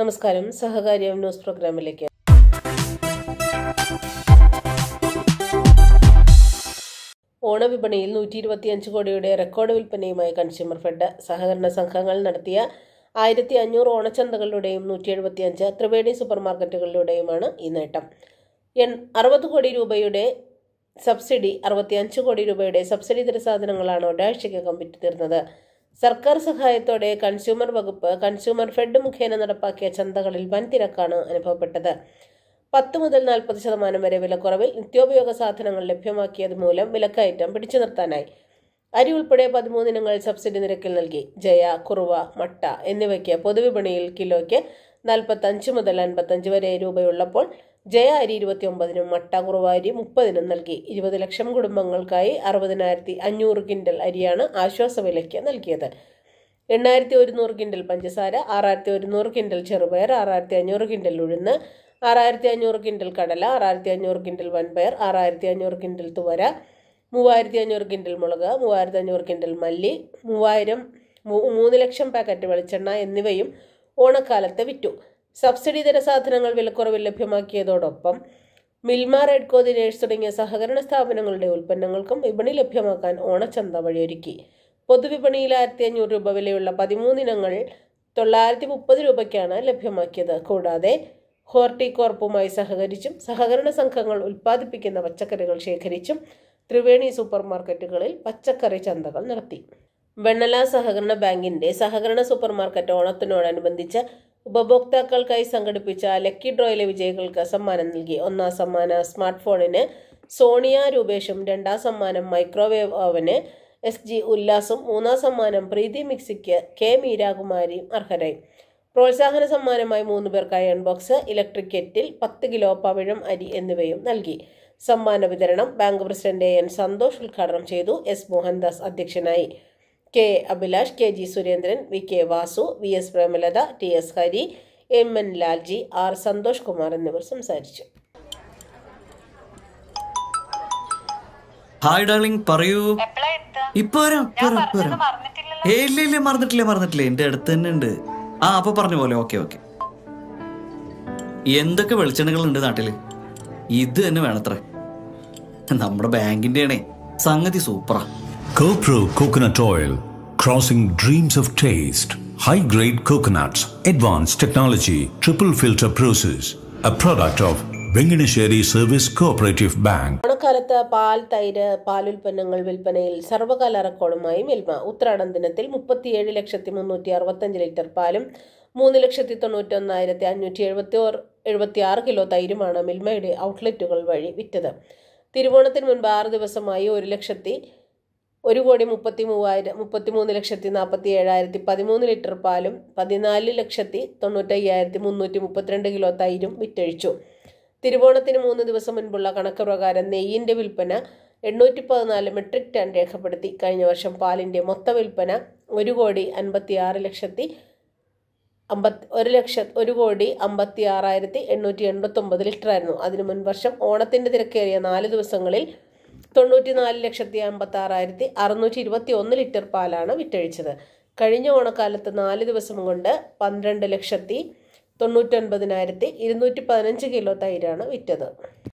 നമസ്കാരം സഹകാര്യം ന്യൂസ് പ്രോഗ്രാമിലേക്ക് ഓണവിപണിയിൽ നൂറ്റി ഇരുപത്തിയഞ്ച് കോടിയുടെ റെക്കോർഡ് വിൽപ്പനയുമായി കൺസ്യൂമർ ഫെഡ് സഹകരണ സംഘങ്ങൾ നടത്തിയ ആയിരത്തി അഞ്ഞൂറ് ഓണച്ചന്തകളുടെയും നൂറ്റി എഴുപത്തിയഞ്ച് ത്രിവേണി സൂപ്പർ മാർക്കറ്റുകളിലൂടെയുമാണ് ഈ നേട്ടം എൺ അറുപത് കോടി രൂപയുടെ സബ്സിഡി അറുപത്തിയഞ്ച് കോടി രൂപയുടെ സബ്സിഡി തര സാധനങ്ങളാണ് ഒരാഴ്ചയ്ക്കകം വിറ്റു തീർന്നത് സർക്കാർ സഹായത്തോടെ കൺസ്യൂമർ വകുപ്പ് കൺസ്യൂമർ ഫെഡ് മുഖേന നടപ്പാക്കിയ ചന്തകളിൽ വൻ തിരക്കാണ് അനുഭവപ്പെട്ടത് പത്ത് മുതൽ നാൽപ്പത് ശതമാനം വരെ വിലക്കുറവിൽ നിത്യോപയോഗ സാധനങ്ങൾ ലഭ്യമാക്കിയത് മൂലം വിലക്കയറ്റം പിടിച്ചു നിർത്താനായി അരി ഉൾപ്പെടെ പതിമൂന്നിനങ്ങൾ സബ്സിഡി നിരക്കിൽ നൽകി ജയ കുറുവ മട്ട എന്നിവയ്ക്ക് പൊതുവിപണിയിൽ കിലോയ്ക്ക് നാൽപ്പത്തഞ്ച് മുതൽ അൻപത്തഞ്ച് വരെ രൂപയുള്ളപ്പോൾ ജയ അരി ഇരുപത്തി ഇരുപത്തിയൊമ്പതിനും മട്ടാകുറവ അരി മുപ്പതിനും നൽകി ഇരുപത് ലക്ഷം കുടുംബങ്ങൾക്കായി അറുപതിനായിരത്തി അഞ്ഞൂറ് കിൻഡൽ അരിയാണ് ആശ്വാസ വിലയ്ക്ക് നൽകിയത് എണ്ണായിരത്തി ഒരുന്നൂറ് കിൻഡൽ പഞ്ചസാര ആറായിരത്തി ഒരുന്നൂറ് കിൻഡൽ ചെറുപയർ ആറായിരത്തി അഞ്ഞൂറ് കിൻഡൽ ഉഴുന്ന് ആറായിരത്തി അഞ്ഞൂറ് കിൻഡൽ കടല ആറായിരത്തി അഞ്ഞൂറ് കിൻഡൽ വൻപയർ ആറായിരത്തി അഞ്ഞൂറ് കിൻഡൽ തുവര മൂവായിരത്തി അഞ്ഞൂറ് കിൻഡൽ മുളക് മൂവായിരത്തി അഞ്ഞൂറ് കിൻഡൽ മല്ലി മൂവായിരം മൂന്ന് ലക്ഷം പാക്കറ്റ് വെളിച്ചെണ്ണ എന്നിവയും ഓണക്കാലത്ത് വിറ്റു സബ്സിഡി ഇതര സാധനങ്ങൾ വിലക്കുറവിൽ ലഭ്യമാക്കിയതോടൊപ്പം മിൽമ റെഡ്കോ ദിനേഷ് തുടങ്ങിയ സഹകരണ സ്ഥാപനങ്ങളുടെ ഉൽപ്പന്നങ്ങൾക്കും വിപണി ലഭ്യമാക്കാൻ ഓണച്ചന്ത വഴിയൊരുക്കി പൊതുവിപണിയിൽ ആയിരത്തി അഞ്ഞൂറ് രൂപ വിലയുള്ള പതിമൂന്നിനങ്ങൾ തൊള്ളായിരത്തി മുപ്പത് രൂപയ്ക്കാണ് ലഭ്യമാക്കിയത് കൂടാതെ ഹോർട്ടികോർപ്പുമായി സഹകരിച്ചും സഹകരണ സംഘങ്ങൾ ഉൽപ്പാദിപ്പിക്കുന്ന പച്ചക്കറികൾ ശേഖരിച്ചും ത്രിവേണി സൂപ്പർ മാർക്കറ്റുകളിൽ പച്ചക്കറി ചന്തകൾ നടത്തി വെണ്ണല സഹകരണ ബാങ്കിന്റെ സഹകരണ സൂപ്പർ മാർക്കറ്റ് ഓണത്തിനോടനുബന്ധിച്ച് ഉപഭോക്താക്കൾക്കായി സംഘടിപ്പിച്ച ലക്കി ഡ്രോയിലെ വിജയികൾക്ക് സമ്മാനം നൽകി ഒന്നാം സമ്മാനം സ്മാർട്ട് ഫോണിന് സോണിയ രൂപേഷും രണ്ടാം സമ്മാനം മൈക്രോവേവ് ഓവന് എസ് ജി ഉല്ലാസും മൂന്നാം സമ്മാനം പ്രീതി മിക്സിക്ക് കെ മീരാകുമാരിയും അർഹരായി പ്രോത്സാഹന സമ്മാനമായി മൂന്ന് പേർക്ക് അയൺ ബോക്സ് ഇലക്ട്രിക് കെറ്റിൽ പത്ത് കിലോ പവിഴം അരി എന്നിവയും നൽകി സമ്മാന വിതരണം ബാങ്ക് പ്രസിഡന്റ് എൻ സന്തോഷ് ഉദ്ഘാടനം ചെയ്തു എസ് മോഹൻദാസ് അധ്യക്ഷനായി K Abhilash K G Surendran V K Vasu V S Premalatha T S Hari M N Lalji R Santhosh Kumar എന്നിവർ സംസാരിച്ചു ഹായ് ഡാർലിംഗ് പറയൂ ഇപ്പൊ വരാം ഇല്ല ഇല്ല മറന്നിട്ടില്ല മറന്നിട്ടില്ല എന്റെ അടുത്ത് തന്നെ ഉണ്ട് ആ അപ്പൊ പറഞ്ഞു പോലെ ഓക്കെ ഓക്കെ എന്തൊക്കെ വെളിച്ചെണ്ണകൾ ഉണ്ട് നാട്ടില് ഇത് തന്നെ വേണത്ര നമ്മുടെ ബാങ്കിന്റെ ആണേ സംഗതി സൂപ്പറാ GoPro Coconut Oil, crossing dreams of taste. High-grade coconuts, advanced technology, triple filter process. A product of Venginissery service cooperative bank ഓണക്കാലത്ത് പാൽ തൈര് പാലുൽപ്പന്നങ്ങൾ വിൽപ്പനയിൽ സർവകാല റെക്കോർഡുമായി മിൽമ ഉത്രാടം ദിനത്തിൽ മുപ്പത്തിയേഴ് ലക്ഷത്തി മുന്നൂറ്റി അറുപത്തഞ്ച് ലിറ്റർ പാലും മൂന്ന് ലക്ഷത്തി തൊണ്ണൂറ്റൊന്നായിരത്തി അഞ്ഞൂറ്റി എഴുപത്തി എഴുപത്തി ആറ് കിലോ തൈരുമാണ് മിൽമയുടെ ഔട്ട്ലെറ്റുകൾ വഴി വിറ്റത് തിരുവോണത്തിന് മുൻപ് ആറ് ദിവസമായി ഒരു ലക്ഷത്തി ഒരു കോടി മുപ്പത്തി മൂവായിരം മുപ്പത്തി മൂന്ന് ലക്ഷത്തി നാൽപ്പത്തി ഏഴായിരത്തി പതിമൂന്ന് ലിറ്റർ പാലും പതിനാല് ലക്ഷത്തി തൊണ്ണൂറ്റയ്യായിരത്തി മുന്നൂറ്റി മുപ്പത്തിരണ്ട് കിലോ തൈരും വിറ്റഴിച്ചു തിരുവോണത്തിന് മൂന്ന് ദിവസം മുൻപുള്ള കണക്ക് പ്രകാരം നെയ്യിൻ്റെ വിൽപ്പന എണ്ണൂറ്റി പതിനാല് മെട്രിക് ടൺ രേഖപ്പെടുത്തി കഴിഞ്ഞ വർഷം പാലിൻ്റെ മൊത്ത വിൽപ്പന ഒരു കോടി അൻപത്തി ആറ് ലക്ഷത്തി അമ്പത് ഒരു ലക്ഷ ഒരു കോടി അമ്പത്തി ആറായിരത്തി എണ്ണൂറ്റി എൺപത്തൊമ്പത് ലിറ്ററായിരുന്നു അതിനു മുൻവർഷം ഓണത്തിൻ്റെ തിരക്കേറിയ നാല് ദിവസങ്ങളിൽ തൊണ്ണൂറ്റി നാല് ലക്ഷത്തി അമ്പത്തി ആറായിരത്തി അറുന്നൂറ്റി ഇരുപത്തി ഒന്ന് ലിറ്റർ പാലാണ് വിറ്റഴിച്ചത് കഴിഞ്ഞ ഓണക്കാലത്ത് നാല് ദിവസം കൊണ്ട് പന്ത്രണ്ട് ലക്ഷത്തി തൊണ്ണൂറ്റൊൻപതിനായിരത്തി ഇരുന്നൂറ്റി പതിനഞ്ച് കിലോ തൈരാണ് വിറ്റത്